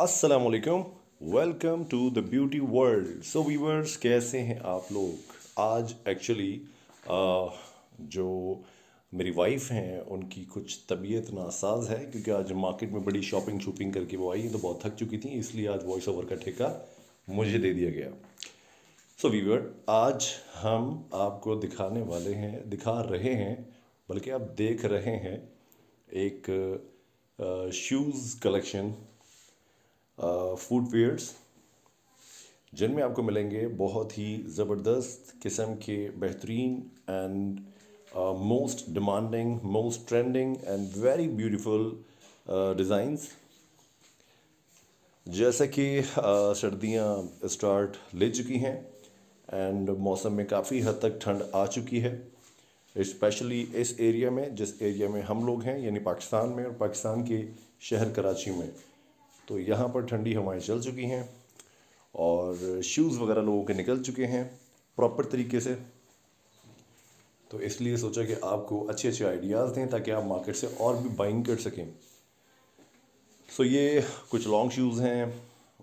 Aslam welcome to the beauty world so viewers कैसे हैं आप लोग आज एक्चुअली जो मेरी वाइफ हैं उनकी कुछ तबीयत नासाज है क्योंकि आज मार्केट में बड़ी शॉपिंग शूपिंग करके वो आई तो बहुत थक चुकी थी इसलिए आज वॉइस ओवर का ठेका मुझे दे दिया गया सो so, वीवर आज हम आपको दिखाने वाले हैं दिखा रहे हैं बल्कि आप देख रहे हैं एक शूज़ कलेक्शन फूड पेयर्स जिनमें आपको मिलेंगे बहुत ही ज़बरदस्त किस्म के बेहतरीन and most demanding most trending and very beautiful designs जैसे कि सर्दियाँ स्टार्ट ले चुकी हैं एंड मौसम में काफ़ी हद तक ठंड आ चुकी है इस्पेशली इस एरिया में जिस एरिया में हम लोग हैं यानी पाकिस्तान में और पाकिस्तान के शहर कराची में तो यहाँ पर ठंडी हवाएं चल चुकी हैं और शूज़ वगैरह लोगों के निकल चुके हैं प्रॉपर तरीके से तो इसलिए सोचा कि आपको अच्छे अच्छे आइडियाज़ दें ताकि आप मार्केट से और भी बाइंग कर सकें सो ये कुछ लॉन्ग शूज़ हैं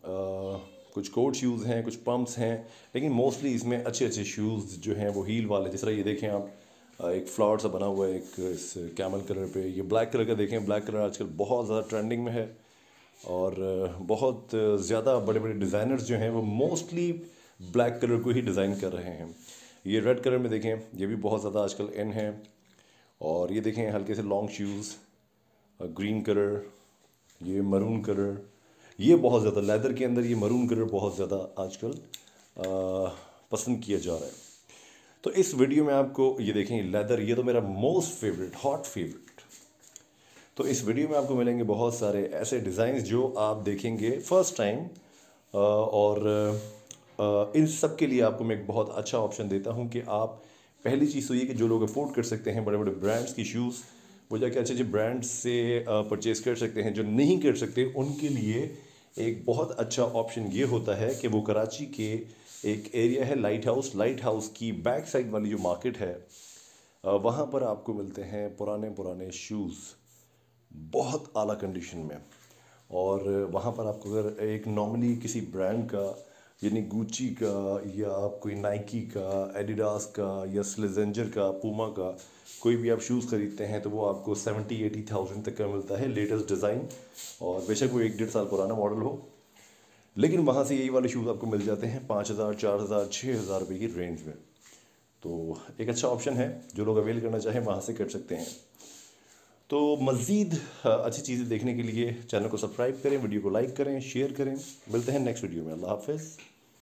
कुछ कोट शूज़ हैं कुछ पम्प्स हैं लेकिन मोस्टली इसमें अच्छे अच्छे शूज़ जो हैं वो हील वाले जिस तरह ये देखें आप एक फ्लावर सा बना हुआ है एक इस कैमल कलर पे ये ब्लैक कलर का देखें ब्लैक कलर आजकल बहुत ज़्यादा ट्रेंडिंग में है और बहुत ज़्यादा बड़े बड़े डिज़ाइनर्स जो हैं वो मोस्टली ब्लैक कलर को ही डिज़ाइन कर रहे हैं ये रेड कलर में देखें ये भी बहुत ज़्यादा आजकल इन है और ये देखें हल्के से लॉन्ग शूज़ ग्रीन कलर ये मरून कलर ये बहुत ज़्यादा लेदर के अंदर ये मरून कलर बहुत ज़्यादा आजकल पसंद किया जा रहा है तो इस वीडियो में आपको ये देखें लेदर ये तो मेरा मोस्ट फेवरेट हॉट फेवरेट तो इस वीडियो में आपको मिलेंगे बहुत सारे ऐसे डिज़ाइंस जो आप देखेंगे फर्स्ट टाइम और इन सब के लिए आपको मैं एक बहुत अच्छा ऑप्शन देता हूँ कि आप पहली चीज़ तो ये कि जो लोग अफोर्ड कर सकते हैं बड़े बड़े ब्रांड्स की शूज़ वो जाके अच्छे अच्छे ब्रांड से परचेज़ कर सकते हैं जो नहीं कर सकते उनके लिए एक बहुत अच्छा ऑप्शन ये होता है कि वो कराची के एक एरिया है लाइट हाउस लाइट हाउस की बैक साइड वाली जो मार्केट है वहाँ पर आपको मिलते हैं पुराने पुराने शूज़ बहुत आला कंडीशन में और वहाँ पर आपको अगर एक नॉर्मली किसी ब्रांड का यानी गुची का या आप कोई नाइकी का एडिडास का या स्लेजेंजर का पूमा का कोई भी आप शूज़ ख़रीदते हैं तो वो आपको सेवेंटी एटी थाउजेंड तक का मिलता है लेटेस्ट डिज़ाइन और बेशक वो एक डेढ़ साल पुराना मॉडल हो लेकिन वहाँ से यही वाले शूज़ आपको मिल जाते हैं पाँच हज़ार चार हज़ार छः हज़ार रुपये की रेंज में तो एक अच्छा ऑप्शन है जो लोग अवेल करना चाहें वहाँ से कर सकते हैं तो मज़ीद अच्छी चीज़ें देखने के लिए चैनल को सब्सक्राइब करें वीडियो को लाइक करें शेयर करें मिलते हैं नेक्स्ट वीडियो में अल्लाह हाफिज़